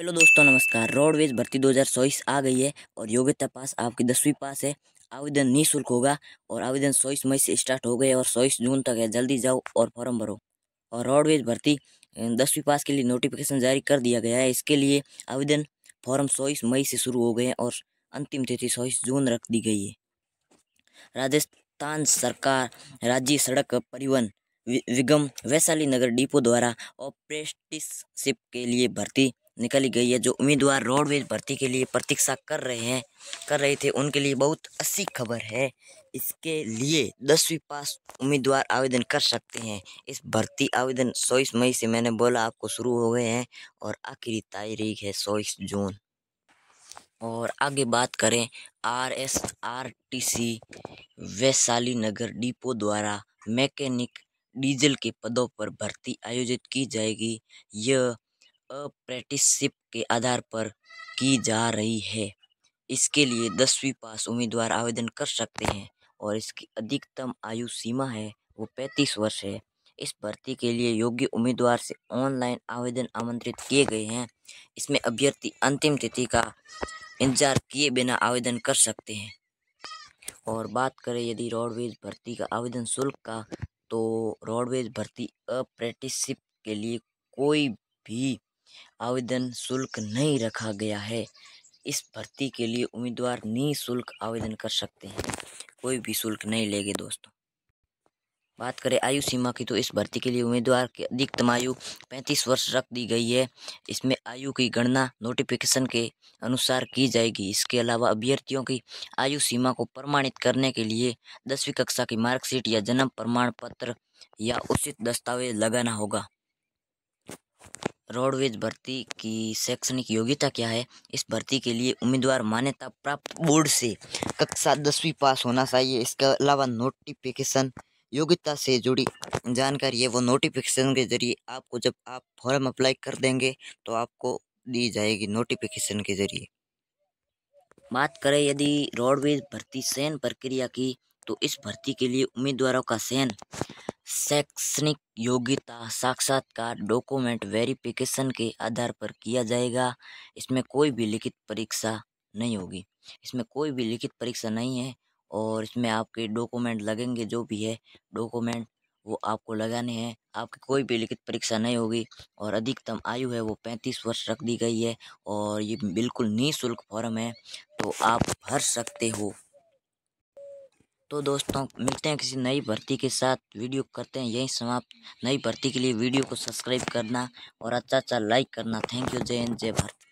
hello दोस्तों नमस्कार roadways भर्ती 2024 आ गई है और योग्यता पास आपकी दसवीं पास है आवेदन निःशुल्क होगा और आवेदन चौबीस मई से स्टार्ट हो गए और चौबीस जून तक है जल्दी जाओ और फॉर्म भरो और रोडवेज भर्ती दसवीं पास के लिए नोटिफिकेशन जारी कर दिया गया है इसके लिए आवेदन फॉर्म चौबीस मई से शुरू हो गए हैं और अंतिम तिथि चौबीस जून रख दी गई है राजस्थान सरकार राज्य सड़क परिवहन विगम वैशाली नगर डिपो द्वारा ऑपरेटिसशिप के लिए भर्ती निकली गई है जो उम्मीदवार रोडवेज भर्ती के लिए प्रतीक्षा कर रहे हैं कर रहे थे उनके लिए बहुत अच्छी खबर है इसके लिए दसवीं पास उम्मीदवार आवेदन कर सकते हैं इस भर्ती आवेदन चौबीस मई से मैंने बोला आपको शुरू हो गए हैं और आखिरी तारीख है चौबीस जून और आगे बात करें R S R T C Vaishali Nagar depot द्वारा मैकेनिक डीजल के पदों पर भर्ती आयोजित की जाएगी यह अप्रेंटिसशिप के आधार पर की जा रही है इसके लिए दसवीं पास उम्मीदवार आवेदन कर सकते हैं और इसकी अधिकतम आयु सीमा है वो पैंतीस वर्ष है इस भर्ती के लिए योग्य उम्मीदवार से ऑनलाइन आवेदन आमंत्रित किए गए हैं इसमें अभ्यर्थी अंतिम तिथि का इंतजार किए बिना आवेदन कर सकते हैं और बात करें यदि रोडवेज भर्ती का आवेदन शुल्क का तो रोडवेज भर्ती अप्रेंटिसशिप के लिए कोई भी आवेदन शुल्क नहीं रखा गया है इस भर्ती के लिए उम्मीदवार निःशुल्क आवेदन कर सकते हैं कोई भी शुल्क नहीं लेंगे दोस्तों बात करें आयु सीमा की तो इस भर्ती के लिए उम्मीदवार की अधिकतम आयु 35 वर्ष रख दी गई है इसमें आयु की गणना नोटिफिकेशन के अनुसार की जाएगी इसके अलावा अभ्यर्थियों की आयु सीमा को प्रमाणित करने के लिए दसवीं कक्षा की मार्कशीट या जन्म प्रमाण पत्र या उचित दस्तावेज लगाना होगा रोडवेज भर्ती की शैक्षणिक योग्यता क्या है इस भर्ती के लिए उम्मीदवार मान्यता प्राप्त बोर्ड से कक्षा दसवीं पास होना चाहिए इसके अलावा नोटिफिकेशन योग्यता से जुड़ी जानकारी है वो नोटिफिकेशन के जरिए आपको जब आप फॉर्म अप्लाई कर देंगे तो आपको दी जाएगी नोटिफिकेशन के जरिए बात करें यदि रोडवेज भर्ती चयन प्रक्रिया की तो इस भर्ती के लिए उम्मीदवारों का चयन शैक्षणिक योग्यता साक्षात्कार डॉक्यूमेंट वेरिफिकेशन के आधार पर किया जाएगा इसमें कोई भी लिखित परीक्षा नहीं होगी इसमें कोई भी लिखित परीक्षा नहीं है और इसमें आपके डॉक्यूमेंट लगेंगे जो भी है डॉक्यूमेंट वो आपको लगाने हैं आपकी कोई भी लिखित परीक्षा नहीं होगी और अधिकतम आयु है वो पैंतीस वर्ष रख दी गई है और ये बिल्कुल निःशुल्क फॉर्म है तो आप भर सकते हो तो दोस्तों मिलते हैं किसी नई भर्ती के साथ वीडियो करते हैं यहीं समाप्त नई भर्ती के लिए वीडियो को सब्सक्राइब करना और अच्छा अच्छा लाइक करना थैंक यू जय हिंद जय भारत